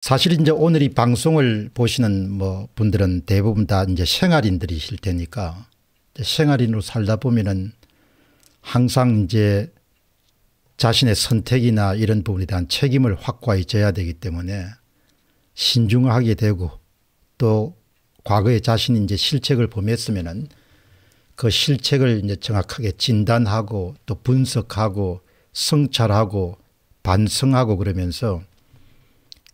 사실 이제 오늘 이 방송을 보시는 뭐 분들은 대부분 다 이제 생활인들이실 테니까 생활인으로 살다 보면은 항상 이제 자신의 선택이나 이런 부분에 대한 책임을 확고히 져야 되기 때문에 신중하게 되고 또 과거에 자신이 이제 실책을 범했으면은 그 실책을 이제 정확하게 진단하고 또 분석하고 성찰하고 반성하고 그러면서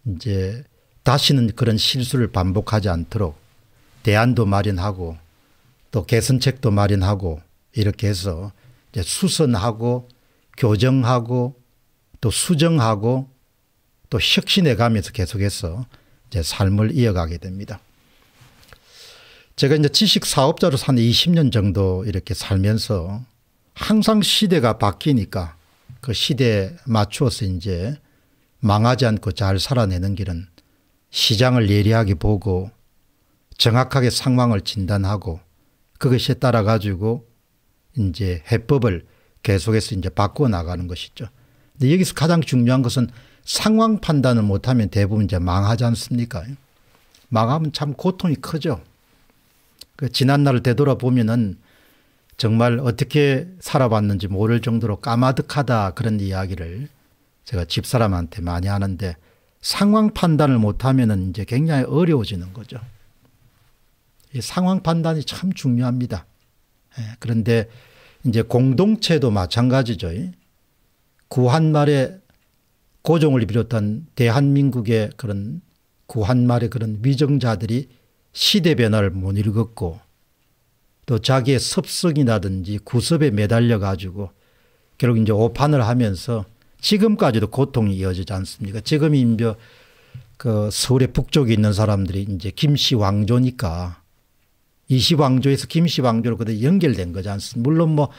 이제 다시는 그런 실수를 반복하지 않도록 대안도 마련하고 또 개선책도 마련하고 이렇게 해서 이제 수선하고 교정하고 또 수정하고 또 혁신해 가면서 계속해서 이제 삶을 이어가게 됩니다. 제가 이제 지식 사업자로산 20년 정도 이렇게 살면서 항상 시대가 바뀌니까 그 시대에 맞추어서 이제 망하지 않고 잘 살아내는 길은 시장을 예리하게 보고 정확하게 상황을 진단하고 그것에 따라 가지고 이제 해법을 계속해서 이제 바꿔 나가는 것이죠. 근데 여기서 가장 중요한 것은 상황 판단을 못하면 대부분 이제 망하지 않습니까? 망하면 참 고통이 크죠. 그 지난날을 되돌아보면은 정말 어떻게 살아봤는지 모를 정도로 까마득하다 그런 이야기를 제가 집사람한테 많이 하는데 상황 판단을 못하면 이제 굉장히 어려워지는 거죠. 이 상황 판단이 참 중요합니다. 예, 그런데 이제 공동체도 마찬가지죠. 구한말의 고종을 비롯한 대한민국의 그런 구한말의 그런 위정자들이 시대 변화를 못 읽었고 또 자기의 습성이라든지 구습에 매달려 가지고 결국 이제 오판을 하면서 지금까지도 고통이 이어지지 않습니까? 지금 인벼 그 서울의 북쪽에 있는 사람들이 이제 김씨 왕조니까 이씨 왕조에서 김씨 왕조로 그대 연결된 거지 않습니까? 물론 뭐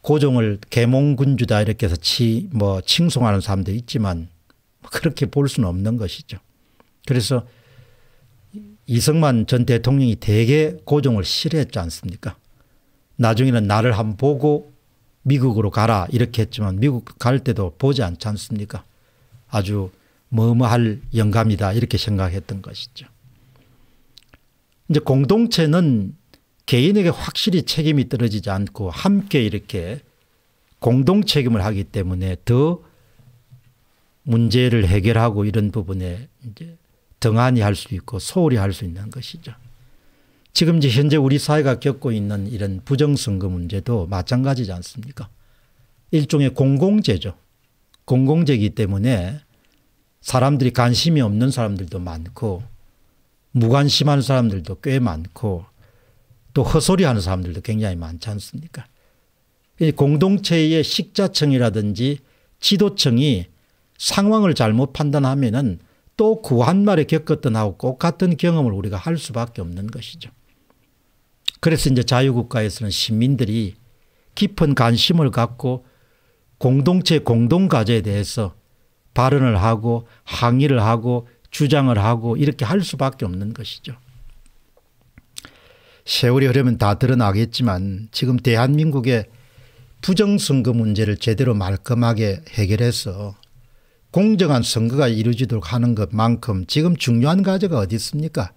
고종을 계몽군주다 이렇게 해서 치, 뭐 칭송하는 사람도 있지만 뭐 그렇게 볼 수는 없는 것이죠. 그래서 이승만 전 대통령이 대개 고종을 싫어했지 않습니까? 나중에는 나를 한번 보고 미국으로 가라 이렇게 했지만 미국 갈 때도 보지 않지 않습니까? 아주 뭐뭐할 영감이다 이렇게 생각했던 것이죠. 이제 공동체는 개인에게 확실히 책임이 떨어지지 않고 함께 이렇게 공동 책임을 하기 때문에 더 문제를 해결하고 이런 부분에 이제 등한히 할수 있고 소홀히 할 수 있는 것이죠. 지금 현재 우리 사회가 겪고 있는 이런 부정선거 문제도 마찬가지지 않습니까? 일종의 공공재죠. 공공재이기 때문에 사람들이 관심이 없는 사람들도 많고 무관심한 사람들도 꽤 많고 또 허소리하는 사람들도 굉장히 많지 않습니까? 공동체의 식자청이라든지 지도층이 상황을 잘못 판단하면은 또 구한말에 그 겪었던 하고 똑같은 경험을 우리가 할 수밖에 없는 것이죠. 그래서 이제 자유국가에서는 시민들이 깊은 관심을 갖고 공동체 공동과제에 대해서 발언을 하고 항의를 하고 주장을 하고 이렇게 할 수밖에 없는 것이죠. 세월이 흐르면 다 드러나겠지만 지금 대한민국의 부정선거 문제를 제대로 말끔하게 해결해서 공정한 선거가 이루어지도록 하는 것만큼 지금 중요한 과제가 어디 있습니까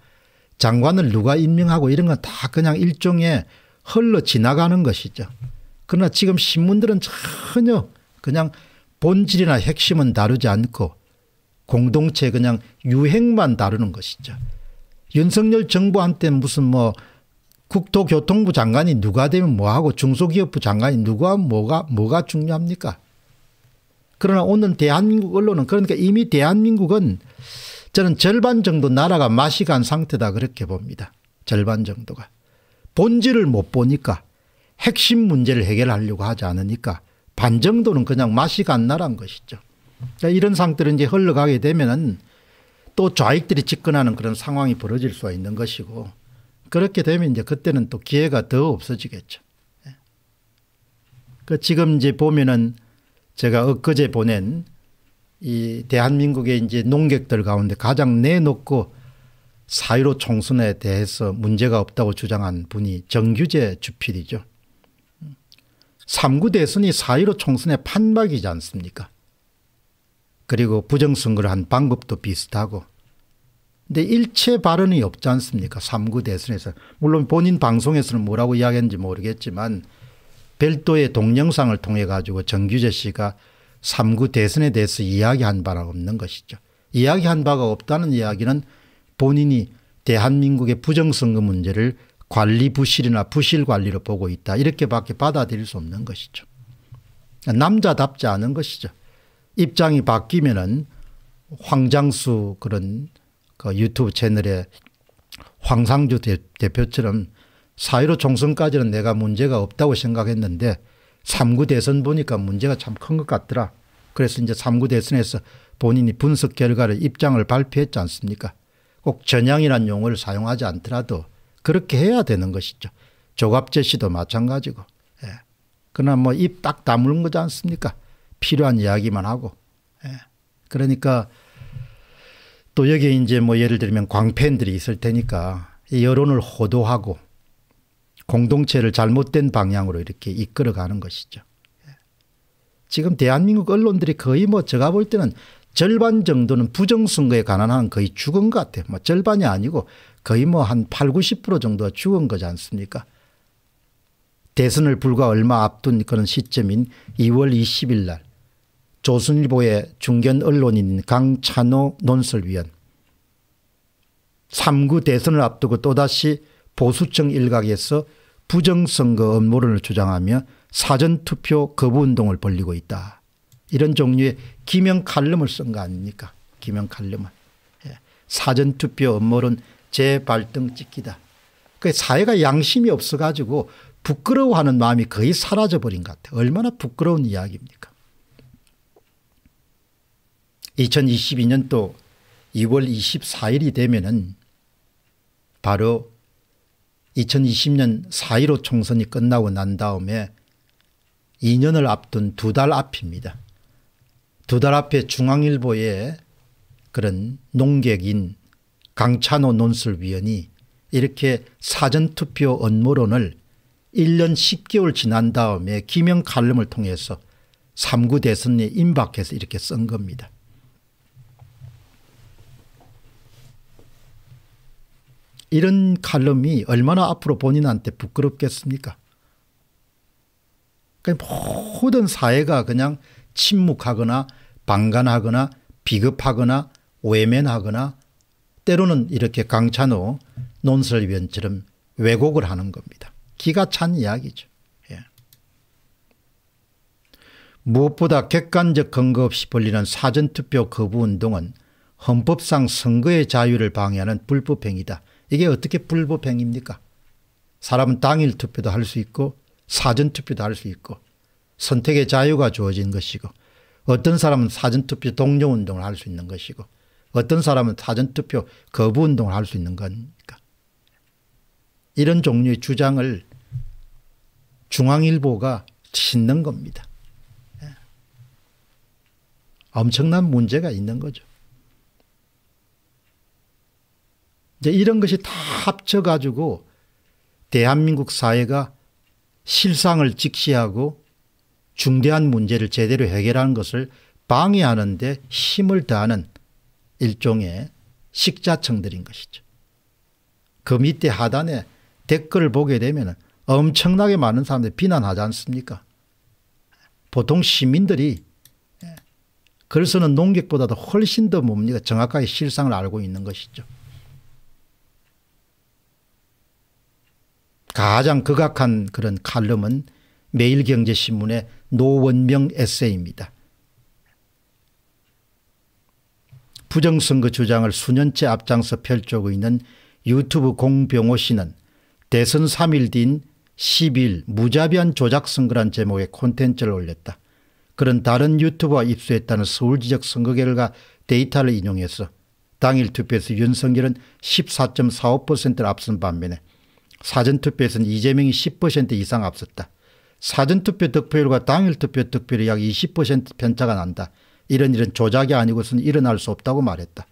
장관을 누가 임명하고 이런 건 다 그냥 일종의 흘러 지나가는 것이죠. 그러나 지금 신문들은 전혀 그냥 본질이나 핵심은 다루지 않고 공동체 그냥 유행만 다루는 것이죠. 윤석열 정부한테 무슨 뭐 국토교통부 장관이 누가 되면 뭐하고 중소기업부 장관이 누가 뭐가 뭐가 중요합니까? 그러나 오늘 대한민국 언론은 그러니까 이미 대한민국은 저는 절반 정도 나라가 맛이 간 상태다 그렇게 봅니다. 절반 정도가. 본질을 못 보니까 핵심 문제를 해결하려고 하지 않으니까 반 정도는 그냥 맛이 간 나란 것이죠. 그러니까 이런 상태로 이제 흘러가게 되면은 또 좌익들이 집권하는 그런 상황이 벌어질 수가 있는 것이고 그렇게 되면 이제 그때는 또 기회가 더 없어지겠죠. 예. 그 지금 이제 보면은 제가 엊그제 보낸 이 대한민국의 이제 농객들 가운데 가장 내놓고 사유로 총선에 대해서 문제가 없다고 주장한 분이 정규재 주필이죠. 3구 대선이 사유로 총선의 판막이지 않습니까? 그리고 부정선거를 한 방법도 비슷하고. 근데 일체 발언이 없지 않습니까? 3구 대선에서. 물론 본인 방송에서는 뭐라고 이야기했는지 모르겠지만 별도의 동영상을 통해 가지고 정규재 씨가 3구 대선에 대해서 이야기한 바가 없는 것이죠. 이야기한 바가 없다는 이야기는 본인이 대한민국의 부정선거 문제를 관리 부실이나 부실 관리로 보고 있다 이렇게밖에 받아들일 수 없는 것이죠. 남자답지 않은 것이죠. 입장이 바뀌면은 황장수 그런 그 유튜브 채널에 황상주 대, 표처럼 사유로 총선까지는 내가 문제가 없다고 생각했는데 3구 대선 보니까 문제가 참 큰 것 같더라. 그래서 이제 3구 대선에서 본인이 분석 결과를 입장을 발표했지 않습니까? 꼭 전향이란 용어를 사용하지 않더라도 그렇게 해야 되는 것이죠. 조갑제 씨도 마찬가지고. 예. 그러나 뭐 입 딱 다물은 거지 않습니까? 필요한 이야기만 하고. 예. 그러니까 또 여기에 이제 뭐 예를 들면 광팬들이 있을 테니까 여론을 호도하고 공동체를 잘못된 방향으로 이렇게 이끌어가는 것이죠. 지금 대한민국 언론들이 거의 뭐 제가 볼 때는 절반 정도는 부정선거에 관한 한 거의 죽은 것 같아요. 뭐 절반이 아니고 거의 뭐 한 8, 90% 정도가 죽은 거지 않습니까? 대선을 불과 얼마 앞둔 그런 시점인 2월 20일 날 조선일보의 중견 언론인 강찬호 논설위원 3구 대선을 앞두고 또다시 보수층 일각에서 부정선거 업무론을 주장하며 사전투표 거부운동을 벌리고 있다. 이런 종류의 기명 칼럼을 쓴 거 아닙니까 기명 칼럼을. 예. 사전투표 업무론 재발등 찍기다. 그 사회가 양심이 없어 가지고 부끄러워하는 마음이 거의 사라져버린 것 같아요. 얼마나 부끄러운 이야기입니까 2022년도 2월 24일이 되면 은 바로 2020년 4.15 총선이 끝나고 난 다음에 2년을 앞둔 두 달 앞입니다. 두 달 앞에 중앙일보에 그런 농객인 강찬호 논술위원이 이렇게 사전투표 언모론을 1년 10개월 지난 다음에 기명 칼럼을 통해서 3구 대선에 임박해서 이렇게 쓴 겁니다. 이런 칼럼이 얼마나 앞으로 본인한테 부끄럽겠습니까? 그러니까 모든 사회가 그냥 침묵하거나 방관하거나 비급하거나 외면하거나 때로는 이렇게 강찬호 논설위원처럼 왜곡을 하는 겁니다. 기가 찬 이야기죠. 예. 무엇보다 객관적 근거 없이 벌리는 사전투표 거부운동은 헌법상 선거의 자유를 방해하는 불법행위다. 이게 어떻게 불법행위입니까? 사람은 당일 투표도 할 수 있고 사전 투표도 할 수 있고 선택의 자유가 주어진 것이고 어떤 사람은 사전투표 동료운동을 할 수 있는 것이고 어떤 사람은 사전투표 거부운동을 할 수 있는 거니까 이런 종류의 주장을 중앙일보가 짓는 겁니다. 예. 엄청난 문제가 있는 거죠. 이제 이런 것이 다 합쳐가지고 대한민국 사회가 실상을 직시하고 중대한 문제를 제대로 해결하는 것을 방해하는 데 힘을 다하는 일종의 식자층들인 것이죠. 그 밑에 하단에 댓글을 보게 되면 엄청나게 많은 사람들이 비난하지 않습니까? 보통 시민들이 그래는 예, 농객보다도 훨씬 더 뭡니까 정확하게 실상을 알고 있는 것이죠. 가장 극악한 그런 칼럼은 매일경제신문의 노원명 에세이입니다. 부정선거 주장을 수년째 앞장서 펼치고 있는 유튜브 공병호 씨는 대선 3일 뒤인 10일 무자비한 조작선거란 제목의 콘텐츠를 올렸다. 그런 다른 유튜버가 입수했다는 서울 지적 선거 결과 데이터를 인용해서 당일 투표에서 윤석열은 14.45%를 앞선 반면에 사전투표에서는 이재명이 10% 이상 앞섰다. 사전투표 득표율과 당일 투표 득표율이 약 20% 편차가 난다. 이런 일은 조작이 아니고서는 일어날 수 없다고 말했다.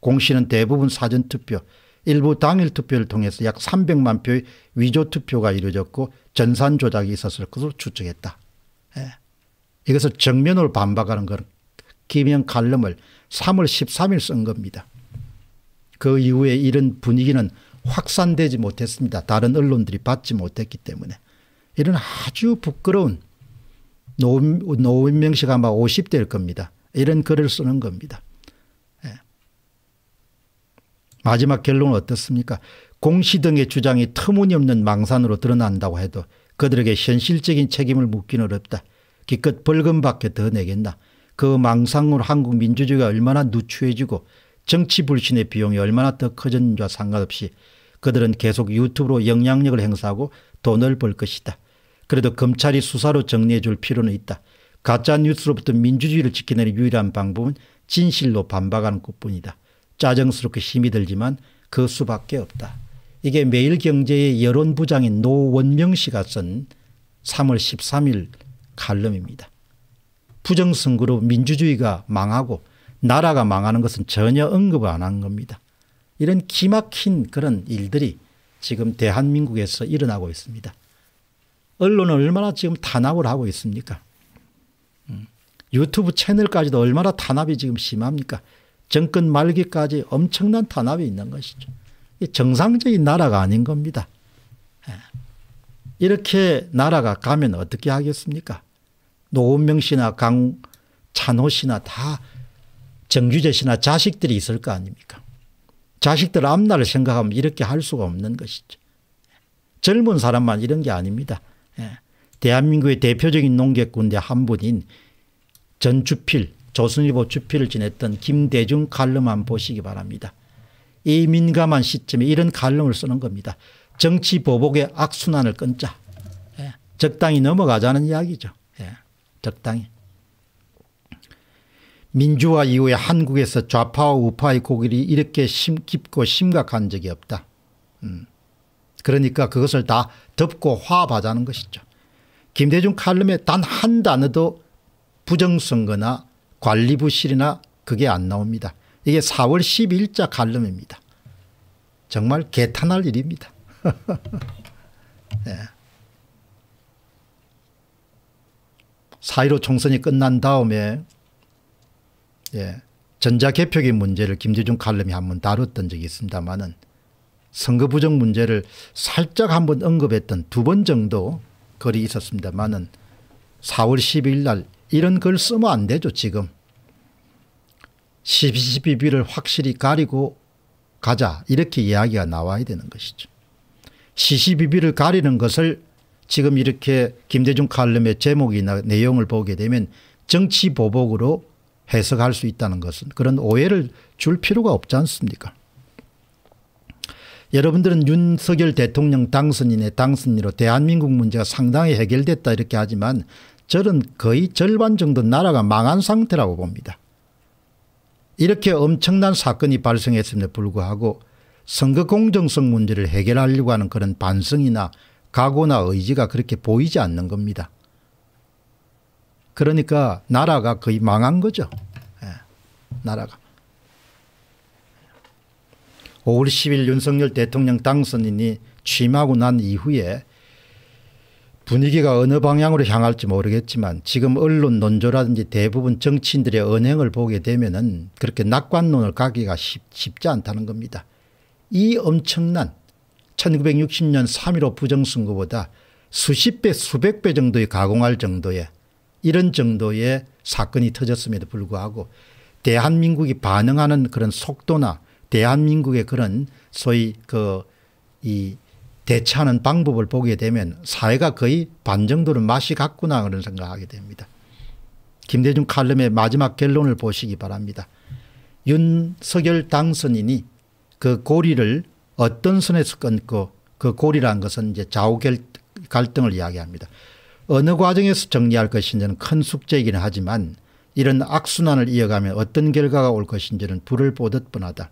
공시는 대부분 사전투표, 일부 당일 투표를 통해서 약 300만 표의 위조 투표가 이루어졌고 전산 조작이 있었을 것으로 추측했다. 예. 이것을 정면으로 반박하는 건 김영 칼럼을 3월 13일 쓴 겁니다. 그 이후에 이런 분위기는 확산되지 못했습니다. 다른 언론들이 받지 못했기 때문에. 이런 아주 부끄러운 노, 노인명 씨가 아마 50대일 겁니다. 이런 글을 쓰는 겁니다. 예. 마지막 결론은 어떻습니까? 공시 등의 주장이 터무니없는 망산으로 드러난다고 해도 그들에게 현실적인 책임을 묻기는 어렵다. 기껏 벌금밖에 더 내겠나. 그 망상으로 한국 민주주의가 얼마나 누추해지고 정치 불신의 비용이 얼마나 더 커졌는지와 상관없이 그들은 계속 유튜브로 영향력을 행사하고 돈을 벌 것이다. 그래도 검찰이 수사로 정리해 줄 필요는 있다. 가짜 뉴스로부터 민주주의를 지켜는 유일한 방법은 진실로 반박하는 것뿐이다. 짜증스럽게 힘이 들지만 그 수밖에 없다. 이게 매일경제의 여론부장인 노원명 씨가 쓴 3월 13일 칼럼입니다. 부정선거로 민주주의가 망하고 나라가 망하는 것은 전혀 언급을 안 한 겁니다. 이런 기막힌 그런 일들이 지금 대한민국에서 일어나고 있습니다. 언론은 얼마나 지금 탄압을 하고 있습니까? 음. 유튜브 채널까지도 얼마나 탄압이 지금 심합니까? 정권 말기까지 엄청난 탄압이 있는 것이죠. 정상적인 나라가 아닌 겁니다. 예. 이렇게 나라가 가면 어떻게 하겠습니까? 노은명 씨나 강찬호 씨나 다 정규재 씨나 자식들이 있을 거 아닙니까? 자식들 앞날을 생각하면 이렇게 할 수가 없는 것이죠. 젊은 사람만 이런 게 아닙니다. 예. 대한민국의 대표적인 농객군대 한 분인 전주필 조선일보 주필을 지냈던 김대중 칼럼한 보시기 바랍니다. 이 민감한 시점에 이런 칼럼을 쓰는 겁니다. 정치 보복의 악순환을 끊자. 예. 적당히 넘어가자는 이야기죠. 예. 적당히. 민주화 이후에 한국에서 좌파와 우파의 고결이 이렇게 심, 깊고 심각한 적이 없다. 음. 그러니까 그것을 다 덮고 화합하자는 것이죠. 김대중 칼럼에 단 한 단어도 부정선거나 관리부실이나 그게 안 나옵니다. 이게 4월 12일자 칼럼입니다. 정말 개탄할 일입니다. 4.15 예. 총선이 끝난 다음에 예. 전자개표기 문제를 김대중 칼럼이 한 번 다뤘던 적이 있습니다만은 선거 부정 문제를 살짝 한 번 언급했던 두 번 정도 글이 있었습니다만은 4월 12일 날 이런 글 쓰면 안 되죠 지금. 12.12를 확실히 가리고 가자 이렇게 이야기가 나와야 되는 것이죠. 시시비비를 가리는 것을 지금 이렇게 김대중 칼럼의 제목이나 내용을 보게 되면 정치보복으로 해석할 수 있다는 것은 그런 오해를 줄 필요가 없지 않습니까? 여러분들은 윤석열 대통령 당선인의 당선으로 대한민국 문제가 상당히 해결됐다 이렇게 하지만 저는 거의 절반 정도 나라가 망한 상태라고 봅니다. 이렇게 엄청난 사건이 발생했음에도 불구하고 선거 공정성 문제를 해결하려고 하는 그런 반성이나 각오나 의지가 그렇게 보이지 않는 겁니다. 그러니까 나라가 거의 망한 거죠. 예. 나라가. 5월 10일 윤석열 대통령 당선인이 취임하고 난 이후에 분위기가 어느 방향으로 향할지 모르겠지만 지금 언론 논조라든지 대부분 정치인들의 언행을 보게 되면 은 그렇게 낙관론을 가기가 쉽, 쉽지 않다는 겁니다. 이 엄청난 1960년 3.15 부정선거보다 수십 배 수백 배 정도의 가공할 정도의 이런 정도의 사건이 터졌음에도 불구하고 대한민국이 반응하는 그런 속도나 대한민국의 그런 소위 그 이 대처하는 방법을 보게 되면 사회가 거의 반 정도는 맛이 같구나 그런 생각하게 됩니다. 김대중 칼럼의 마지막 결론을 보시기 바랍니다. 윤석열 당선인이 그 고리를 어떤 선에서 끊고 그 고리란 것은 이제 좌우 갈등을 이야기합니다. 어느 과정에서 정리할 것인지는 큰 숙제이긴 하지만 이런 악순환을 이어가면 어떤 결과가 올 것인지는 불을 보듯 뻔하다.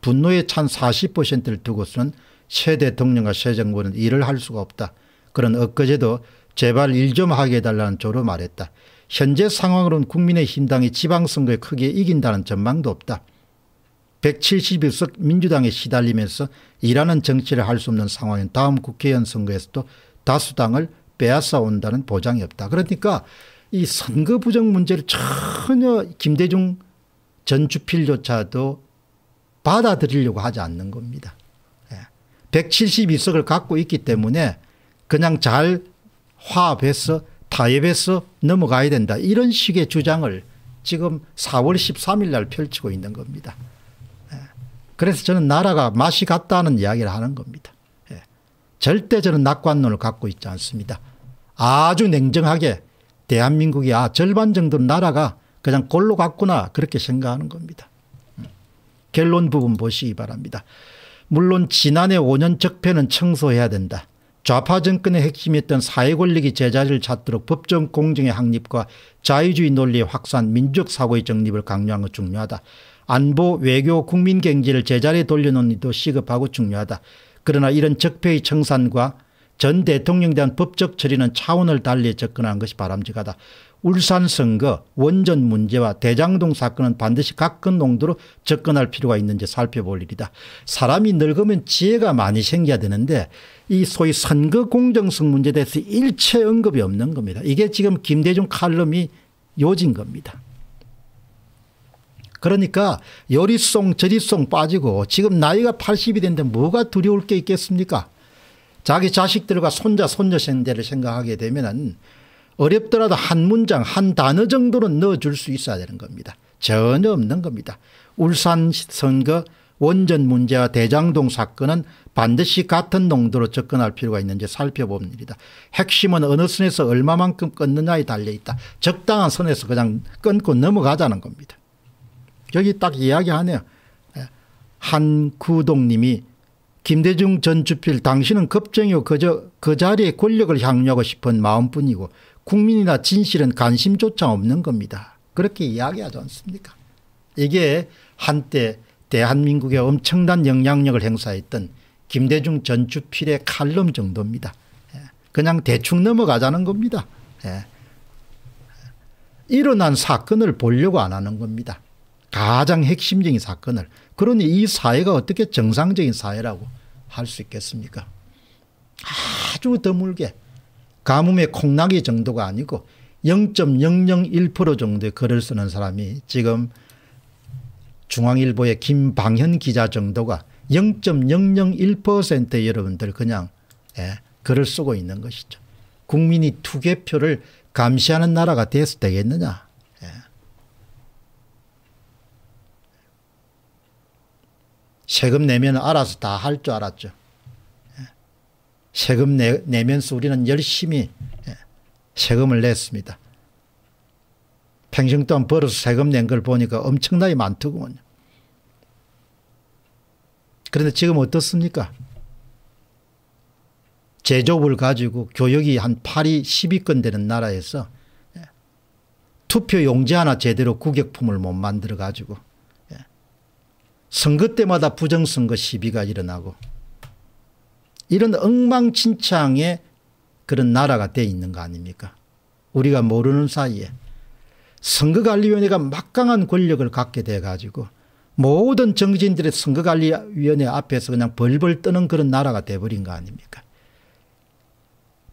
분노에 찬 40%를 두고서는 새 대통령과 새 정부는 일을 할 수가 없다. 그런 엊그제도 제발 일 좀 하게 해달라는 조로 말했다. 현재 상황으로는 국민의힘당이 지방선거에 크게 이긴다는 전망도 없다. 1 7 0석 민주당에 시달리면서 일하는 정치를 할 수 없는 상황인 다음 국회의원 선거에서도 다수당을 빼앗아 온다는 보장이 없다. 그러니까 이 선거 부정 문제를 전혀 김대중 전 주필조차도 받아들이려고 하지 않는 겁니다. 172석을 예. 갖고 있기 때문에 그냥 잘 화합해서 타협해서 넘어가야 된다. 이런 식의 주장을 지금 4월 13일 날 펼치고 있는 겁니다. 예. 그래서 저는 나라가 맛이 같다는 이야기를 하는 겁니다. 예. 절대 저는 낙관론을 갖고 있지 않습니다. 아주 냉정하게 대한민국이 아 절반 정도는 나라가 그냥 골로 갔구나 그렇게 생각하는 겁니다. 음. 결론 부분 보시기 바랍니다. 물론 지난해 5년 적폐는 청소해야 된다. 좌파 정권의 핵심이었던 사회권력이 제자리를 찾도록 법정 공정의 확립과 자유주의 논리의 확산 민족 사고의 정립을 강요한 것 중요하다. 안보 외교 국민 경제를 제자리에 돌려놓는 도 시급하고 중요하다. 그러나 이런 적폐의 청산과 전 대통령에 대한 법적 처리는 차원을 달리 접근한 것이 바람직하다. 울산 선거 원전 문제와 대장동 사건은 반드시 가끔 농도로 접근할 필요가 있는지 살펴볼 일이다. 사람이 늙으면 지혜가 많이 생겨야 되는데 이 소위 선거 공정성 문제에 대해서 일체 언급이 없는 겁니다. 이게 지금 김대중 칼럼이 요진 겁니다. 그러니까 요리송 저리송 빠지고 지금 나이가 80이 됐는데 뭐가 두려울 게 있겠습니까 자기 자식들과 손자 손녀생대를 생각하게 되면 어렵더라도 한 문장 한 단어 정도는 넣어줄 수 있어야 되는 겁니다. 전혀 없는 겁니다. 울산 선거 원전 문제와 대장동 사건은 반드시 같은 농도로 접근할 필요가 있는지 살펴봅니다 핵심은 어느 선에서 얼마만큼 끊느냐에 달려있다. 적당한 선에서 그냥 끊고 넘어가자는 겁니다. 여기 딱 이야기하네요. 예, 한구동님이 김대중 전 주필 당신은 겁정이요 그저 그 자리에 권력을 향유하고 싶은 마음뿐이고 국민이나 진실은 관심조차 없는 겁니다. 그렇게 이야기하지 않습니까 이게 한때 대한민국에 엄청난 영향력을 행사했던 김대중 전 주필의 칼럼 정도입니다. 예. 그냥 대충 넘어가자는 겁니다. 예. 일어난 사건을 보려고 안 하는 겁니다. 가장 핵심적인 사건을 그러니 이 사회가 어떻게 정상적인 사회라고 할 수 있겠습니까? 아주 드물게 가뭄의 콩나기 정도가 아니고 0.001% 정도의 글을 쓰는 사람이 지금 중앙일보의 김방현 기자 정도가 0.001% 여러분들 그냥 예, 글을 쓰고 있는 것이죠. 국민이 투개표를 감시하는 나라가 됐을 때겠느냐. 세금 내면 알아서 다 할 줄 알았죠. 예. 세금 내, 내면서 우리는 열심히 예, 세금을 냈습니다. 평생 동안 벌어서 세금 낸 걸 보니까 엄청나게 많더군요. 그런데 지금 어떻습니까? 제조업을 가지고 교역이 한 8위 10위권 되는 나라에서 예, 투표 용지 하나 제대로 구격품을못 만들어 가지고 선거 때마다 부정선거 시비가 일어나고 이런 엉망진창의 그런 나라가 돼 있는 거 아닙니까 우리가 모르는 사이에 선거관리위원회가 막강한 권력을 갖게 돼 가지고 모든 정치인들의 선거관리위원회 앞에서 그냥 벌벌 떠는 그런 나라가 돼버린 거 아닙니까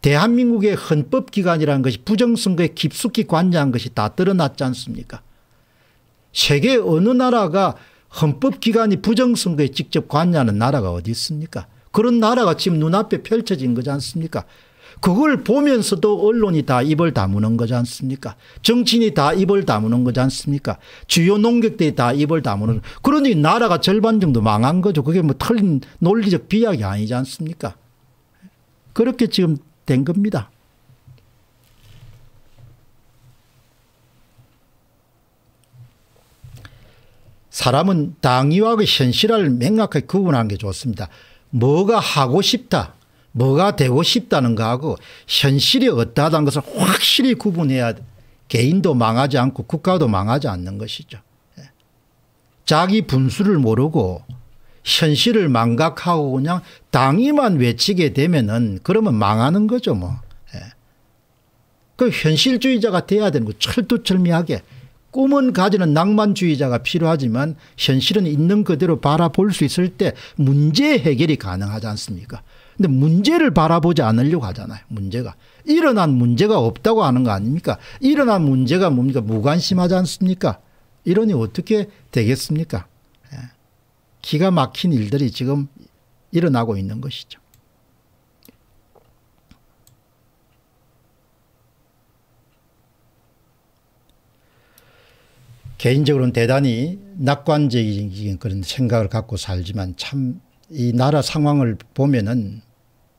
대한민국의 헌법기관이라는 것이 부정선거에 깊숙이 관여한 것이 다 드러났지 않습니까 세계 어느 나라가 헌법기관이 부정선거에 직접 관여하는 나라가 어디 있습니까? 그런 나라가 지금 눈앞에 펼쳐진 거지 않습니까? 그걸 보면서도 언론이 다 입을 다무는 거지 않습니까? 정치인이 다 입을 다무는 거지 않습니까? 주요 농객들이 다 입을 다무는 그러니 나라가 절반 정도 망한 거죠. 그게 뭐 틀린 논리적 비약이 아니지 않습니까? 그렇게 지금 된 겁니다. 사람은 당위와 그 현실을 명확하게 구분하는 게 좋습니다. 뭐가 하고 싶다 뭐가 되고 싶다는 거하고 현실이 어떠하다는 것을 확실히 구분해야 개인도 망하지 않고 국가도 망하지 않는 것이죠. 예. 자기 분수를 모르고 현실을 망각하고 그냥 당위만 외치게 되면은 그러면 망하는 거죠 뭐. 예. 그 현실주의자가 돼야 되는 거 철두철미하게 꿈은 가지는 낭만주의자가 필요하지만 현실은 있는 그대로 바라볼 수 있을 때 문제 해결이 가능하지 않습니까? 근데 문제를 바라보지 않으려고 하잖아요. 문제가. 일어난 문제가 없다고 하는 거 아닙니까? 일어난 문제가 뭡니까? 무관심하지 않습니까? 이러니 어떻게 되겠습니까? 예. 기가 막힌 일들이 지금 일어나고 있는 것이죠. 개인적으로는 대단히 낙관적인 그런 생각을 갖고 살지만 참 이 나라 상황을 보면은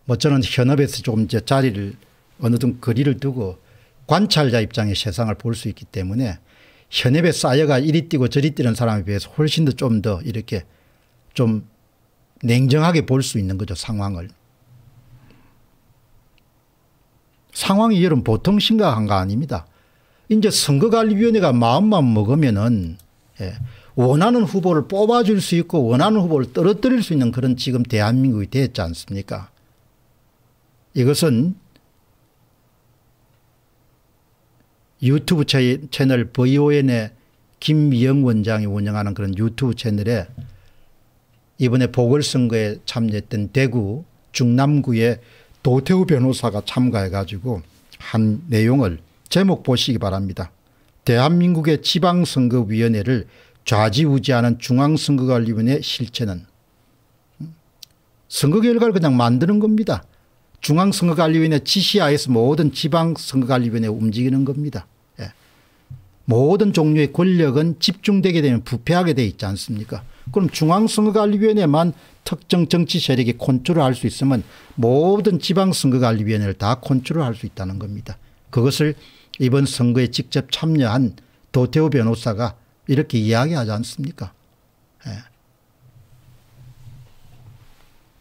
뭐 저는 현업에서 조금 이제 자리를 어느 정도 거리를 두고 관찰자 입장의 세상을 볼 수 있기 때문에 현업에 쌓여가 이리 뛰고 저리 뛰는 사람에 비해서 훨씬 더 좀 더 이렇게 좀 냉정하게 볼 수 있는 거죠 상황을. 상황이 여러분 보통 심각한 거 아닙니다. 이제 선거관리위원회가 마음만 먹으면은 예, 원하는 후보를 뽑아줄 수 있고 원하는 후보를 떨어뜨릴 수 있는 그런 지금 대한민국이 됐지 않습니까? 이것은 유튜브 채널 VON의 김미영 원장이 운영하는 그런 유튜브 채널에 이번에 보궐선거에 참여했던 대구 중남구의 도태우 변호사가 참가해 가지고 한 내용을 제목 보시기 바랍니다. 대한민국의 지방선거위원회를 좌지우지하는 중앙선거관리위원회 실체는 음? 선거 결과를 그냥 만드는 겁니다. 중앙선거관리위원회 지시하에서 모든 지방선거관리위원회 움직이는 겁니다. 예. 모든 종류의 권력은 집중되게 되면 부패하게 돼 있지 않습니까? 그럼 중앙선거관리위원회만 특정 정치 세력이 컨트롤할 수 있으면 모든 지방선거관리위원회를 다 컨트롤할 수 있다는 겁니다. 그것을 이번 선거에 직접 참여한 도태우 변호사가 이렇게 이야기하지 않습니까? 예.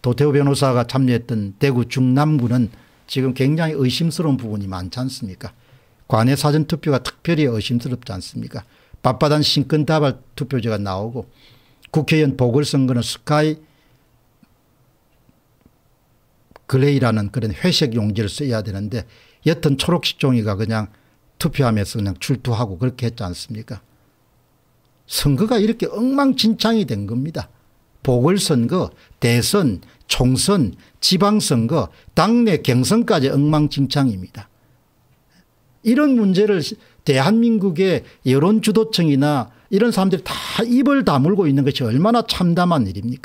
도태우 변호사가 참여했던 대구 중남구는 지금 굉장히 의심스러운 부분이 많지 않습니까? 관내 사전투표가 특별히 의심스럽지 않습니까? 바단 신권다발 투표제가 나오고 국회의원 보궐선거는 스카이 그레이라는 그런 회색 용지를 써야 되는데 옅은 초록색 종이가 그냥 투표하면서 그냥 출두하고 그렇게 했지 않습니까? 선거가 이렇게 엉망진창이 된 겁니다. 보궐선거, 대선, 총선, 지방선거, 당내 경선까지 엉망진창입니다. 이런 문제를 대한민국의 여론주도층이나 이런 사람들이 다 입을 다물고 있는 것이 얼마나 참담한 일입니까?